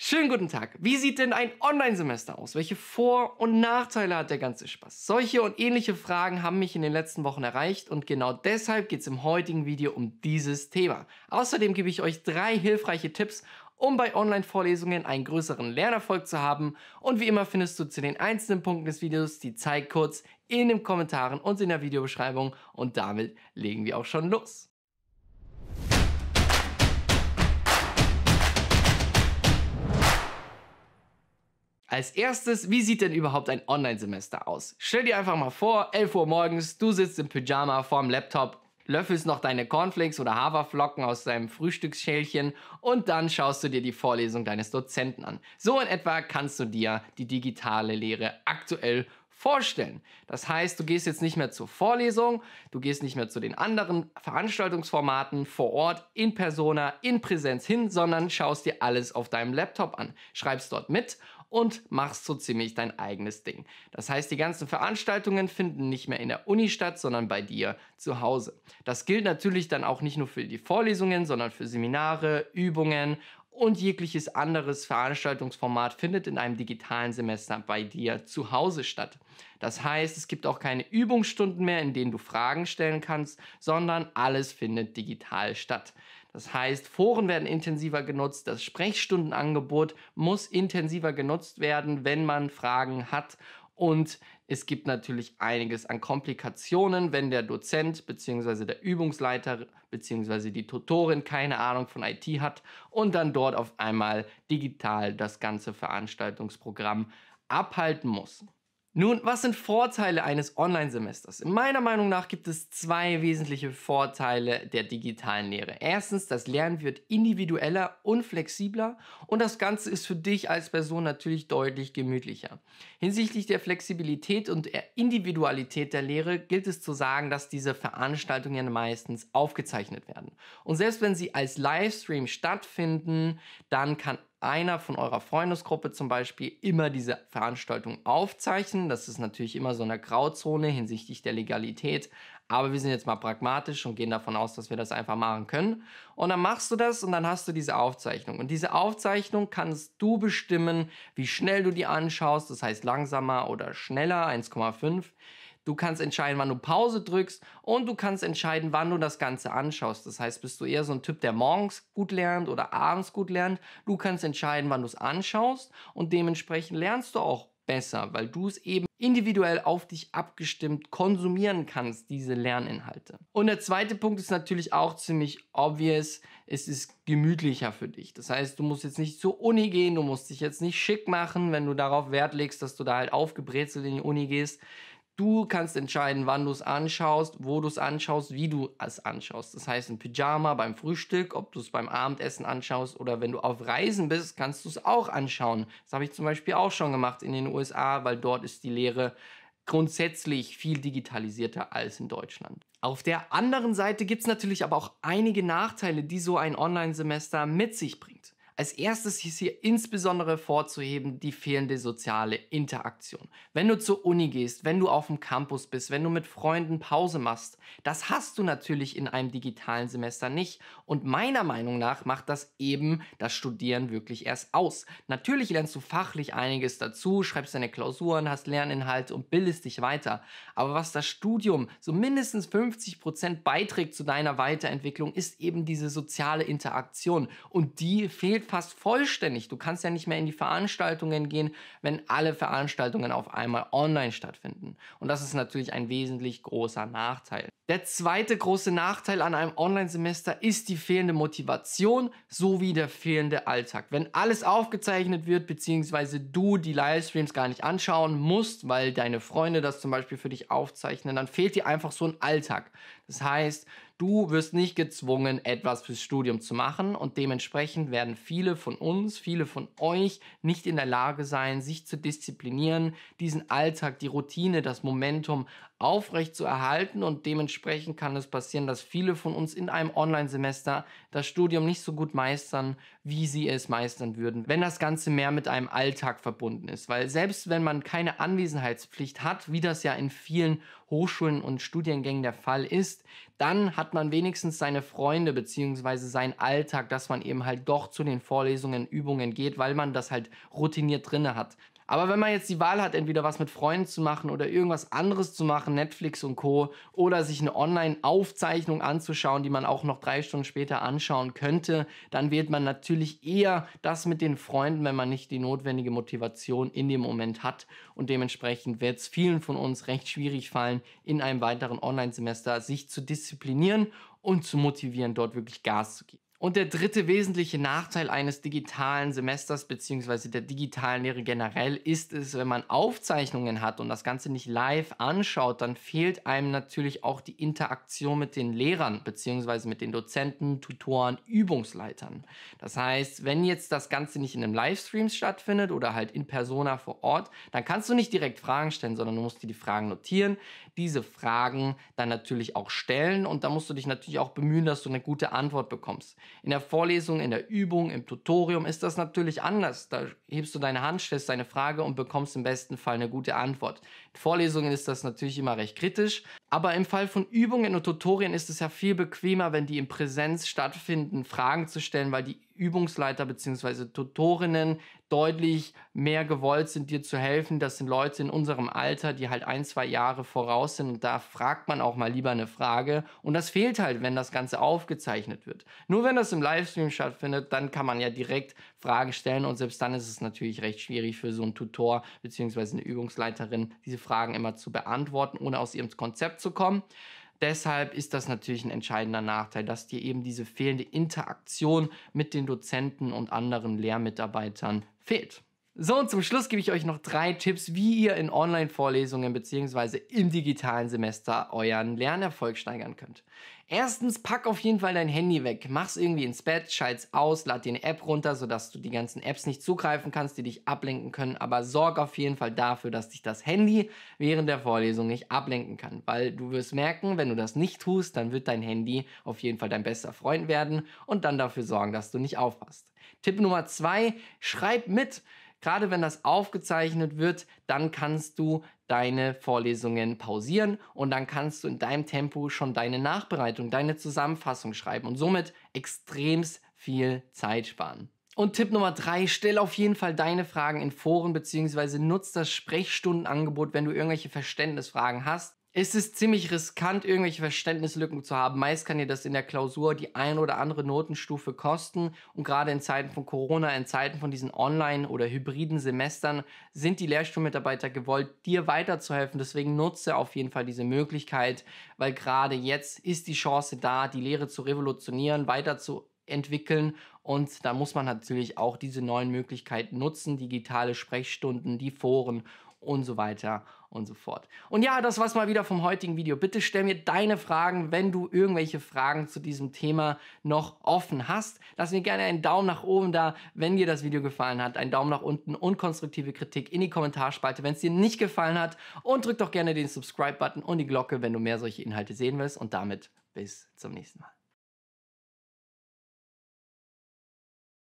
Schönen guten Tag. Wie sieht denn ein Online-Semester aus? Welche Vor- und Nachteile hat der ganze Spaß? Solche und ähnliche Fragen haben mich in den letzten Wochen erreicht und genau deshalb geht es im heutigen Video um dieses Thema. Außerdem gebe ich euch drei hilfreiche Tipps, um bei Online-Vorlesungen einen größeren Lernerfolg zu haben und wie immer findest du zu den einzelnen Punkten des Videos die Zeit kurz in den Kommentaren und in der Videobeschreibung und damit legen wir auch schon los. Als erstes, wie sieht denn überhaupt ein Online-Semester aus? Stell dir einfach mal vor, 11 Uhr morgens, du sitzt im Pyjama vorm Laptop, löffelst noch deine Cornflakes oder Haferflocken aus deinem Frühstücksschälchen und dann schaust du dir die Vorlesung deines Dozenten an. So in etwa kannst du dir die digitale Lehre aktuell vorstellen. Das heißt, du gehst jetzt nicht mehr zur Vorlesung, du gehst nicht mehr zu den anderen Veranstaltungsformaten vor Ort, in persona, in Präsenz hin, sondern schaust dir alles auf deinem Laptop an, schreibst dort mit und machst so ziemlich dein eigenes Ding. Das heißt, die ganzen Veranstaltungen finden nicht mehr in der Uni statt, sondern bei dir zu Hause. Das gilt natürlich dann auch nicht nur für die Vorlesungen, sondern für Seminare, Übungen und jegliches anderes Veranstaltungsformat findet in einem digitalen Semester bei dir zu Hause statt. Das heißt, es gibt auch keine Übungsstunden mehr, in denen du Fragen stellen kannst, sondern alles findet digital statt. Das heißt, Foren werden intensiver genutzt, das Sprechstundenangebot muss intensiver genutzt werden, wenn man Fragen hat und es gibt natürlich einiges an Komplikationen, wenn der Dozent bzw. der Übungsleiter bzw. die Tutorin keine Ahnung von IT hat und dann dort auf einmal digital das ganze Veranstaltungsprogramm abhalten muss. Nun, was sind Vorteile eines Online-Semesters? In Meiner Meinung nach gibt es zwei wesentliche Vorteile der digitalen Lehre. Erstens, das Lernen wird individueller und flexibler und das Ganze ist für dich als Person natürlich deutlich gemütlicher. Hinsichtlich der Flexibilität und der Individualität der Lehre gilt es zu sagen, dass diese Veranstaltungen meistens aufgezeichnet werden. Und selbst wenn sie als Livestream stattfinden, dann kann einer von eurer Freundesgruppe zum Beispiel immer diese Veranstaltung aufzeichnen. Das ist natürlich immer so eine Grauzone hinsichtlich der Legalität. Aber wir sind jetzt mal pragmatisch und gehen davon aus, dass wir das einfach machen können. Und dann machst du das und dann hast du diese Aufzeichnung. Und diese Aufzeichnung kannst du bestimmen, wie schnell du die anschaust. Das heißt langsamer oder schneller, 1,5. Du kannst entscheiden, wann du Pause drückst und du kannst entscheiden, wann du das Ganze anschaust. Das heißt, bist du eher so ein Typ, der morgens gut lernt oder abends gut lernt. Du kannst entscheiden, wann du es anschaust und dementsprechend lernst du auch besser, weil du es eben individuell auf dich abgestimmt konsumieren kannst, diese Lerninhalte. Und der zweite Punkt ist natürlich auch ziemlich obvious, es ist gemütlicher für dich. Das heißt, du musst jetzt nicht zur Uni gehen, du musst dich jetzt nicht schick machen, wenn du darauf Wert legst, dass du da halt aufgebrezelt in die Uni gehst. Du kannst entscheiden, wann du es anschaust, wo du es anschaust, wie du es anschaust. Das heißt, im Pyjama, beim Frühstück, ob du es beim Abendessen anschaust oder wenn du auf Reisen bist, kannst du es auch anschauen. Das habe ich zum Beispiel auch schon gemacht in den USA, weil dort ist die Lehre grundsätzlich viel digitalisierter als in Deutschland. Auf der anderen Seite gibt es natürlich aber auch einige Nachteile, die so ein Online-Semester mit sich bringt. Als erstes ist hier insbesondere vorzuheben die fehlende soziale Interaktion. Wenn du zur Uni gehst, wenn du auf dem Campus bist, wenn du mit Freunden Pause machst, das hast du natürlich in einem digitalen Semester nicht. Und meiner Meinung nach macht das eben das Studieren wirklich erst aus. Natürlich lernst du fachlich einiges dazu, schreibst deine Klausuren, hast Lerninhalte und bildest dich weiter. Aber was das Studium so mindestens 50% Prozent beiträgt zu deiner Weiterentwicklung, ist eben diese soziale Interaktion. Und die fehlt fast vollständig. Du kannst ja nicht mehr in die Veranstaltungen gehen, wenn alle Veranstaltungen auf einmal online stattfinden. Und das ist natürlich ein wesentlich großer Nachteil. Der zweite große Nachteil an einem Online-Semester ist die fehlende Motivation sowie der fehlende Alltag. Wenn alles aufgezeichnet wird, beziehungsweise du die Livestreams gar nicht anschauen musst, weil deine Freunde das zum Beispiel für dich aufzeichnen, dann fehlt dir einfach so ein Alltag. Das heißt, Du wirst nicht gezwungen, etwas fürs Studium zu machen und dementsprechend werden viele von uns, viele von euch nicht in der Lage sein, sich zu disziplinieren, diesen Alltag, die Routine, das Momentum aufrecht zu erhalten und dementsprechend kann es passieren, dass viele von uns in einem Online-Semester das Studium nicht so gut meistern, wie sie es meistern würden, wenn das Ganze mehr mit einem Alltag verbunden ist. Weil selbst wenn man keine Anwesenheitspflicht hat, wie das ja in vielen Hochschulen und Studiengängen der Fall ist, dann hat man wenigstens seine Freunde bzw. seinen Alltag, dass man eben halt doch zu den Vorlesungen, Übungen geht, weil man das halt routiniert drinne hat. Aber wenn man jetzt die Wahl hat, entweder was mit Freunden zu machen oder irgendwas anderes zu machen, Netflix und Co. oder sich eine Online-Aufzeichnung anzuschauen, die man auch noch drei Stunden später anschauen könnte, dann wird man natürlich eher das mit den Freunden, wenn man nicht die notwendige Motivation in dem Moment hat. Und dementsprechend wird es vielen von uns recht schwierig fallen, in einem weiteren Online-Semester sich zu disziplinieren und zu motivieren, dort wirklich Gas zu geben. Und der dritte wesentliche Nachteil eines digitalen Semesters bzw. der digitalen Lehre generell ist es, wenn man Aufzeichnungen hat und das Ganze nicht live anschaut, dann fehlt einem natürlich auch die Interaktion mit den Lehrern bzw. mit den Dozenten, Tutoren, Übungsleitern. Das heißt, wenn jetzt das Ganze nicht in einem Livestream stattfindet oder halt in persona vor Ort, dann kannst du nicht direkt Fragen stellen, sondern du musst dir die Fragen notieren, diese Fragen dann natürlich auch stellen und da musst du dich natürlich auch bemühen, dass du eine gute Antwort bekommst. In der Vorlesung, in der Übung, im Tutorium ist das natürlich anders. Da hebst du deine Hand, stellst deine Frage und bekommst im besten Fall eine gute Antwort. In Vorlesungen ist das natürlich immer recht kritisch, aber im Fall von Übungen und Tutorien ist es ja viel bequemer, wenn die in Präsenz stattfinden, Fragen zu stellen, weil die Übungsleiter bzw. Tutorinnen deutlich mehr gewollt sind, dir zu helfen. Das sind Leute in unserem Alter, die halt ein, zwei Jahre voraus sind und da fragt man auch mal lieber eine Frage. Und das fehlt halt, wenn das Ganze aufgezeichnet wird. Nur wenn das im Livestream stattfindet, dann kann man ja direkt Fragen stellen und selbst dann ist es natürlich recht schwierig für so einen Tutor bzw. eine Übungsleiterin, diese Fragen immer zu beantworten, ohne aus ihrem Konzept zu kommen. Deshalb ist das natürlich ein entscheidender Nachteil, dass dir eben diese fehlende Interaktion mit den Dozenten und anderen Lehrmitarbeitern fehlt. So, und zum Schluss gebe ich euch noch drei Tipps, wie ihr in Online-Vorlesungen bzw. im digitalen Semester euren Lernerfolg steigern könnt. Erstens, pack auf jeden Fall dein Handy weg. Mach's irgendwie ins Bett, schalt's aus, lad dir eine App runter, sodass du die ganzen Apps nicht zugreifen kannst, die dich ablenken können. Aber sorg auf jeden Fall dafür, dass dich das Handy während der Vorlesung nicht ablenken kann. Weil du wirst merken, wenn du das nicht tust, dann wird dein Handy auf jeden Fall dein bester Freund werden und dann dafür sorgen, dass du nicht aufpasst. Tipp Nummer zwei, schreib mit. Gerade wenn das aufgezeichnet wird, dann kannst du deine Vorlesungen pausieren und dann kannst du in deinem Tempo schon deine Nachbereitung, deine Zusammenfassung schreiben und somit extrem viel Zeit sparen. Und Tipp Nummer drei, stell auf jeden Fall deine Fragen in Foren bzw. nutz das Sprechstundenangebot, wenn du irgendwelche Verständnisfragen hast es ist ziemlich riskant, irgendwelche Verständnislücken zu haben. Meist kann dir das in der Klausur die ein oder andere Notenstufe kosten. Und gerade in Zeiten von Corona, in Zeiten von diesen online- oder hybriden Semestern, sind die Lehrstuhlmitarbeiter gewollt, dir weiterzuhelfen. Deswegen nutze auf jeden Fall diese Möglichkeit, weil gerade jetzt ist die Chance da, die Lehre zu revolutionieren, weiterzuentwickeln. Und da muss man natürlich auch diese neuen Möglichkeiten nutzen, digitale Sprechstunden, die Foren und so weiter und so fort. Und ja, das war's mal wieder vom heutigen Video. Bitte stell mir deine Fragen, wenn du irgendwelche Fragen zu diesem Thema noch offen hast. Lass mir gerne einen Daumen nach oben da, wenn dir das Video gefallen hat, einen Daumen nach unten und konstruktive Kritik in die Kommentarspalte, wenn es dir nicht gefallen hat und drück doch gerne den Subscribe-Button und die Glocke, wenn du mehr solche Inhalte sehen willst und damit bis zum nächsten Mal.